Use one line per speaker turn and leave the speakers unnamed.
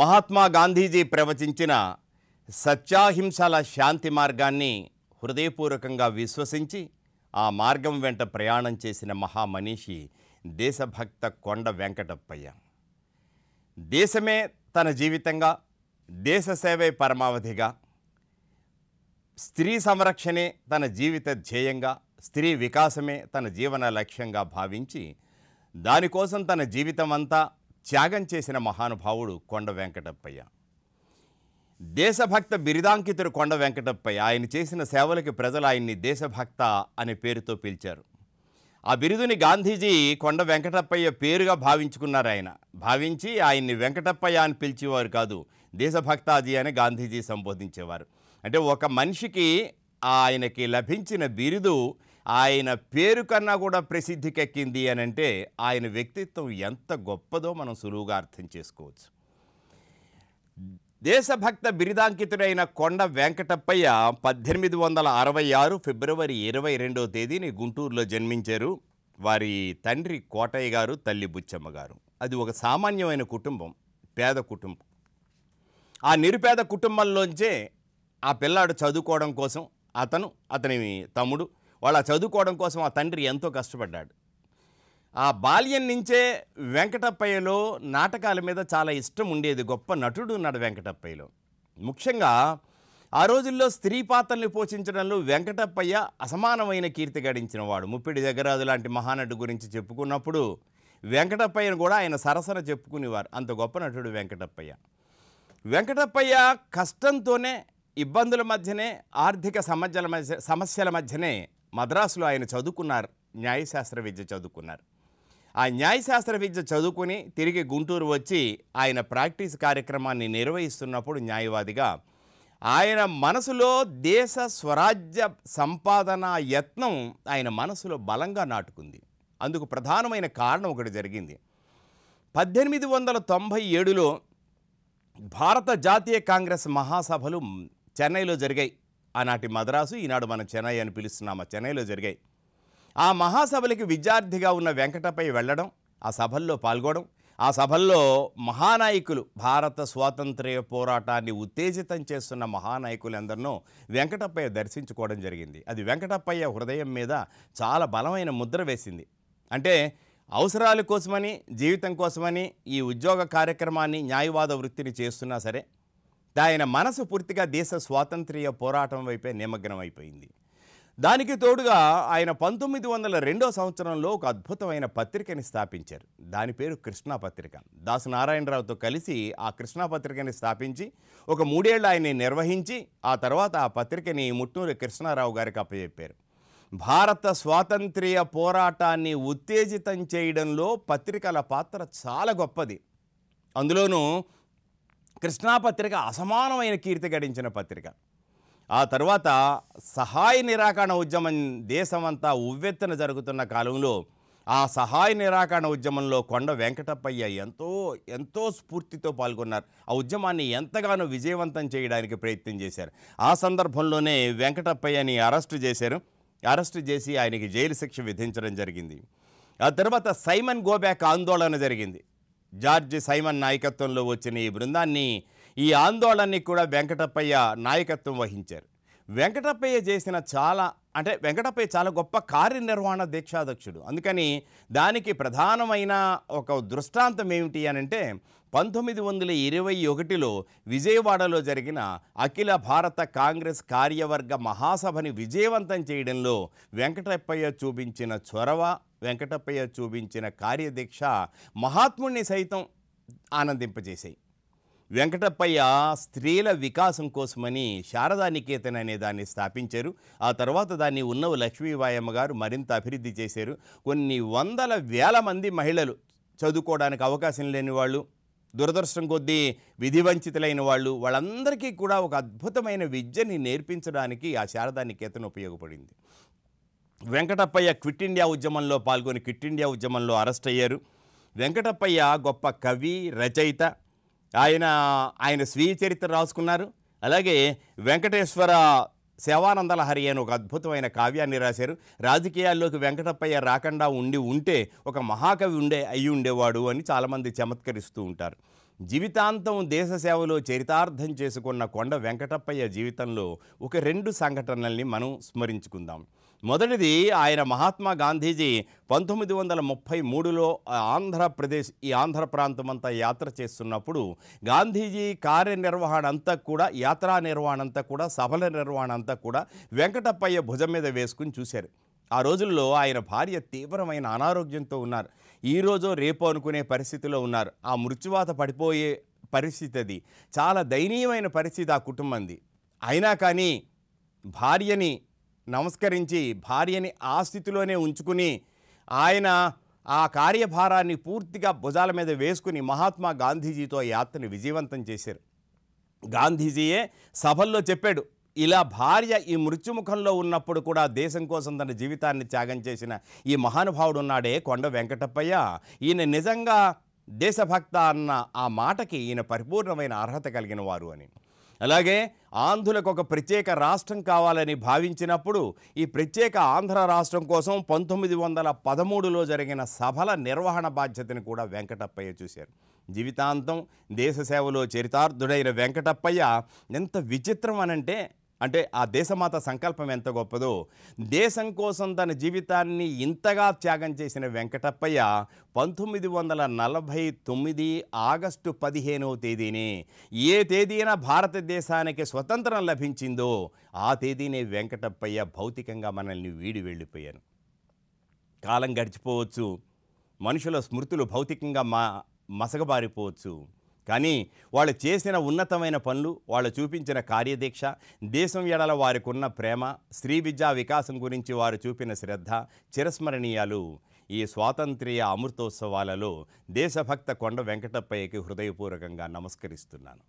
మహాత్మా గాంధీజీ ప్రవచించిన సత్యాహింసల శాంతి మార్గాన్ని హృదయపూర్వకంగా విశ్వసించి ఆ మార్గం వెంట ప్రయాణం చేసిన మహామనీషి దేశభక్త కొండ వెంకటప్పయ్య దేశమే తన జీవితంగా దేశ సేవే పరమావధిగా స్త్రీ సంరక్షణే తన జీవిత ధ్యేయంగా స్త్రీ వికాసమే తన జీవన లక్ష్యంగా భావించి దానికోసం తన జీవితం అంతా త్యాగం చేసిన మహానుభావుడు కొండ వెంకటప్పయ్య దేశభక్త బిరిదాంకితుడు కొండ వెంకటప్పయ్య ఆయన చేసిన సేవలకి ప్రజలు ఆయన్ని దేశభక్త అనే పేరుతో పిలిచారు ఆ బిరుదుని గాంధీజీ కొండ వెంకటప్పయ్య పేరుగా భావించుకున్నారు ఆయన భావించి ఆయన్ని వెంకటప్పయ్య అని పిలిచేవారు కాదు అది అని గాంధీజీ సంబోధించేవారు అంటే ఒక మనిషికి ఆయనకి లభించిన బిరుదు ఆయన పేరు కన్నా కూడా ప్రసిద్ధికెక్కింది అని అంటే ఆయన వ్యక్తిత్వం ఎంత గొప్పదో మనం సులువుగా అర్థం చేసుకోవచ్చు దేశభక్త బిరిదాంకితుడైన కొండ వెంకటప్పయ్య పద్దెనిమిది వందల అరవై ఆరు ఫిబ్రవరి ఇరవై రెండవ తేదీని గుంటూరులో జన్మించారు వారి తండ్రి కోటయ్య గారు తల్లి బుచ్చమ్మ గారు అది ఒక సామాన్యమైన కుటుంబం పేద కుటుంబం ఆ నిరుపేద కుటుంబంలోంచే ఆ పిల్లాడు చదువుకోవడం కోసం అతను అతని తమ్ముడు వాళ్ళ చదువుకోవడం కోసం ఆ తండ్రి ఎంతో కష్టపడ్డాడు ఆ బాల్యం నుంచే వెంకటప్పయ్యలో నాటకాల మీద చాలా ఇష్టం ఉండేది గొప్ప నటుడు ఉన్నాడు వెంకటప్పయ్యలో ముఖ్యంగా ఆ రోజుల్లో స్త్రీ పాత్రల్ని పోషించడంలో వెంకటప్పయ్య అసమానమైన కీర్తి గడించిన వాడు ముప్పిడి జగరాజు లాంటి మహానటు గురించి చెప్పుకున్నప్పుడు వెంకటప్పయ్యను కూడా ఆయన సరసన చెప్పుకునేవారు అంత గొప్ప నటుడు వెంకటప్పయ్య వెంకటప్పయ్య కష్టంతోనే ఇబ్బందుల మధ్యనే ఆర్థిక సమస్యల మధ్య సమస్యల మధ్యనే మద్రాసులో ఆయన చదువుకున్నారు న్యాయశాస్త్ర విద్య చదువుకున్నారు ఆ న్యాయశాస్త్ర విద్య చదువుకుని తిరిగి గుంటూరు వచ్చి ఆయన ప్రాక్టీస్ కార్యక్రమాన్ని నిర్వహిస్తున్నప్పుడు న్యాయవాదిగా ఆయన మనసులో దేశ స్వరాజ్య సంపాదన యత్నం ఆయన మనసులో బలంగా నాటుకుంది అందుకు ప్రధానమైన కారణం ఒకటి జరిగింది పద్దెనిమిది వందల తొంభై ఏడులో భారత జాతీయ కాంగ్రెస్ మహాసభలు చెన్నైలో జరిగాయి ఆనాటి మద్రాసు ఈనాడు మనం చెన్నై అని పిలుస్తున్నాము చెన్నైలో జరిగాయి ఆ మహాసభలకి విద్యార్థిగా ఉన్న వెంకటపై వెళ్ళడం ఆ సభల్లో పాల్గొనడం ఆ సభల్లో మహానాయకులు భారత స్వాతంత్ర్య పోరాటాన్ని ఉత్తేజితం చేస్తున్న మహానాయకులందరినో వెంకటప్పయ్య దర్శించుకోవడం జరిగింది అది వెంకటప్పయ్య హృదయం మీద చాలా బలమైన ముద్ర వేసింది అంటే అవసరాల కోసమని జీవితం కోసమని ఈ ఉద్యోగ కార్యక్రమాన్ని న్యాయవాద వృత్తిని చేస్తున్నా సరే ఆయన మనసు పూర్తిగా దేశ స్వాతంత్ర్య పోరాటం వైపే నిమగ్నం అయిపోయింది దానికి తోడుగా ఆయన పంతొమ్మిది వందల రెండో సంవత్సరంలో ఒక అద్భుతమైన పత్రికని స్థాపించారు దాని పేరు కృష్ణా పత్రిక దాసు నారాయణరావుతో కలిసి ఆ కృష్ణా పత్రికని స్థాపించి ఒక మూడేళ్ళు ఆయన్ని నిర్వహించి ఆ తర్వాత ఆ పత్రికని ముట్నూరి కృష్ణారావు గారికి అప్పచెప్పారు భారత స్వాతంత్ర్య పోరాటాన్ని ఉత్తేజితం చేయడంలో పత్రికల పాత్ర చాలా గొప్పది అందులోనూ కృష్ణా పత్రిక అసమానమైన కీర్తి గడించిన పత్రిక ఆ తర్వాత సహాయ నిరాకరణ ఉద్యమం దేశమంతా ఉవ్వెత్తన జరుగుతున్న కాలంలో ఆ సహాయ నిరాకరణ ఉద్యమంలో కొండ వెంకటప్పయ్య ఎంతో ఎంతో స్ఫూర్తితో పాల్గొన్నారు ఆ ఉద్యమాన్ని ఎంతగానో విజయవంతం చేయడానికి ప్రయత్నం చేశారు ఆ సందర్భంలోనే వెంకటప్పయ్యని అరెస్టు చేశారు అరెస్టు చేసి ఆయనకి జైలు శిక్ష విధించడం జరిగింది ఆ తర్వాత సైమన్ గోబ్యాక్ ఆందోళన జరిగింది జార్జ్ సైమన్ నాయకత్వంలో వచ్చిన ఈ బృందాన్ని ఈ ఆందోళనని కూడా వెంకటప్పయ్య నాయకత్వం వహించారు వెంకటప్పయ్య చేసిన చాలా అంటే వెంకటప్పయ్య చాలా గొప్ప కార్యనిర్వహణ దీక్షాధ్యక్షుడు అందుకని దానికి ప్రధానమైన ఒక దృష్టాంతం ఏమిటి అని అంటే పంతొమ్మిది వందల ఇరవై ఒకటిలో విజయవాడలో జరిగిన అఖిల భారత కాంగ్రెస్ కార్యవర్గ మహాసభని విజయవంతం చేయడంలో వెంకటప్పయ్య చూపించిన చొరవ వెంకటప్పయ్య చూపించిన కార్యదీక్ష మహాత్ముడిని సైతం ఆనందింపజేశాయి వెంకటప్పయ్య స్త్రీల వికాసం కోసమని శారదానికేతన్ అనే దాన్ని స్థాపించారు ఆ తర్వాత దాన్ని ఉన్నవ లక్ష్మీబాయమ్మ గారు మరింత అభివృద్ధి చేశారు కొన్ని వందల వేల మంది మహిళలు చదువుకోవడానికి అవకాశం లేని వాళ్ళు దురదృష్టం కొద్దీ విధివంచితులైన వాళ్ళు వాళ్ళందరికీ కూడా ఒక అద్భుతమైన విద్యని నేర్పించడానికి ఆ శారదానికేతన్ ఉపయోగపడింది వెంకటప్పయ్య క్విట్ ఇండియా ఉద్యమంలో పాల్గొని క్విట్ ఇండియా ఉద్యమంలో అరెస్ట్ అయ్యారు వెంకటప్పయ్య గొప్ప కవి రచయిత ఆయన ఆయన స్వీయ చరిత్ర రాసుకున్నారు అలాగే వెంకటేశ్వర సేవానందల హరి అని ఒక అద్భుతమైన కావ్యాన్ని రాశారు రాజకీయాల్లోకి వెంకటప్పయ్య రాకుండా ఉండి ఉంటే ఒక మహాకవి ఉండే అయి ఉండేవాడు అని చాలామంది చమత్కరిస్తూ ఉంటారు జీవితాంతం దేశ సేవలో చరితార్థం చేసుకున్న కొండ వెంకటప్పయ్య జీవితంలో ఒక రెండు సంఘటనల్ని మనం స్మరించుకుందాం మొదటిది ఆయన మహాత్మా గాంధీజీ పంతొమ్మిది వందల ముప్పై మూడులో ఆంధ్రప్రదేశ్ ఈ ఆంధ్ర ప్రాంతం అంతా యాత్ర చేస్తున్నప్పుడు గాంధీజీ కార్యనిర్వహణ అంతా కూడా యాత్రా నిర్వహణ అంతా కూడా సభల నిర్వహణ అంతా కూడా వెంకటప్పయ్య భుజం మీద వేసుకుని చూశారు ఆ రోజుల్లో ఆయన భార్య తీవ్రమైన అనారోగ్యంతో ఉన్నారు ఈరోజు రేపు అనుకునే పరిస్థితిలో ఉన్నారు ఆ మృత్యువాత పడిపోయే పరిస్థితి అది చాలా దయనీయమైన పరిస్థితి ఆ కుటుంబంది అయినా కానీ భార్యని నమస్కరించి భార్యని ఆ స్థితిలోనే ఉంచుకుని ఆయన ఆ కార్యభారాన్ని పూర్తిగా భుజాల మీద వేసుకుని మహాత్మా గాంధీజీతో యాత్రని విజయవంతం చేశారు గాంధీజీయే సభల్లో చెప్పాడు ఇలా భార్య ఈ మృత్యుముఖంలో ఉన్నప్పుడు కూడా దేశం కోసం తన జీవితాన్ని త్యాగం చేసిన ఈ మహానుభావుడు ఉన్నాడే కొండ వెంకటప్పయ్య ఈయన నిజంగా దేశభక్త అన్న ఆ మాటకి ఈయన పరిపూర్ణమైన అర్హత కలిగిన వారు అని అలాగే ఆంధ్రులకు ఒక ప్రత్యేక రాష్ట్రం కావాలని భావించినప్పుడు ఈ ప్రత్యేక ఆంధ్ర రాష్ట్రం కోసం పంతొమ్మిది వందల పదమూడులో జరిగిన సభల నిర్వహణ బాధ్యతను కూడా వెంకటప్పయ్య చూశారు జీవితాంతం దేశ సేవలో చరితార్థుడైన వెంకటప్పయ్య ఎంత విచిత్రం అనంటే అంటే ఆ దేశమాత సంకల్పం ఎంత గొప్పదో దేశం కోసం తన జీవితాన్ని ఇంతగా త్యాగం చేసిన వెంకటప్పయ్య పంతొమ్మిది వందల నలభై తొమ్మిది ఆగస్టు పదిహేనవ తేదీని ఏ తేదీన భారతదేశానికి స్వతంత్రం లభించిందో ఆ తేదీనే వెంకటప్పయ్య భౌతికంగా మనల్ని వీడి వెళ్ళిపోయాను కాలం గడిచిపోవచ్చు మనుషుల స్మృతులు భౌతికంగా మా మసగబారిపోవచ్చు కానీ వాళ్ళు చేసిన ఉన్నతమైన పనులు వాళ్ళు చూపించిన కార్యదీక్ష దేశం ఎడల వారికి ఉన్న ప్రేమ స్త్రీ విద్యా వికాసం గురించి వారు చూపిన శ్రద్ధ చిరస్మరణీయాలు ఈ స్వాతంత్ర్య అమృతోత్సవాలలో దేశభక్త కొండ వెంకటప్పయ్యకి హృదయపూర్వకంగా నమస్కరిస్తున్నాను